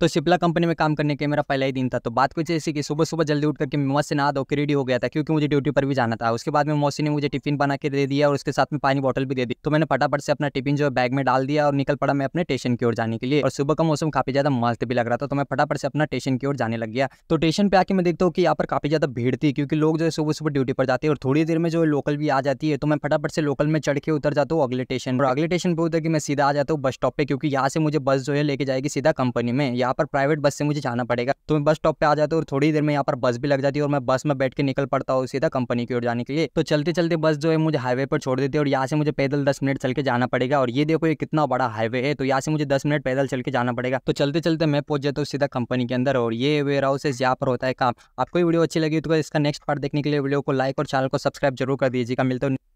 तो सिप्ला कंपनी में काम करने के मेरा पहला ही दिन था तो बात कुछ ऐसी कि सुबह सुबह जल्दी उठ करके मौत से नहा धोकर रेडी हो गया था क्योंकि मुझे ड्यूटी पर भी जाना था उसके बाद में मौसी ने मुझे टिफिन बना के दे दिया और उसके साथ में पानी बॉटल भी दे दी तो मैंने फटाफट से अपना टिफिन जो है बैग में डाल दिया और निकल पड़ा मैं अपने स्टेशन की ओर जाने के लिए और सुबह का मौसम काफी ज्यादा मस्त भी लग रहा था तो मैं फटाफट से अपना स्टेशन की ओर जाने लग गया तो स्टेशन पे आके मैं देखता हूँ कि यहाँ पर काफी ज्यादा भीड़ थी क्योंकि लोग जो है सुबह सुबह ड्यूटी पर जाते हैं और थोड़ी देर में जो लोकल भी आ जाती है तो मैं फटाफट से लोकल में चढ़ के उतर जाता हूँ अगले स्टेशन और अगले स्टेशन पर उतर के मैं सीधा आ जाता हूँ बस स्टॉप पे क्योंकि यहाँ से मुझे बस जो है लेके जाएगी सीधा कंपनी में यहाँ पर प्राइवेट बस से मुझे जाना पड़ेगा तो मैं बस स्टॉप पे आ जाता हूँ और थोड़ी देर में यहाँ पर बस भी लग जाती है और मैं बस में बैठ के निकल पड़ता हूँ सीधा कंपनी की ओर जाने के लिए तो चलते चलते बस जो है मुझे हाईवे पर छोड़ देती है और यहाँ से मुझे पैदल दस मिनट चल के जाना पड़ेगा और ये देखो ये कितना बड़ा हाईवे है तो यहाँ से मुझे दस मिनट पैदल चल के जाना पड़ेगा तो चलते चलते मैं पहुंच जाता हूँ सीधा कंपनी के अंदर और ये वेयर हाउसेज यहाँ पर होता है काम आपको वीडियो अच्छी लगी तो इसका नेक्स्ट पार्ट देखने के लिए वीडियो को लाइक और चैनल को सब्सक्राइब जरूर कर दीजिएगा मिलते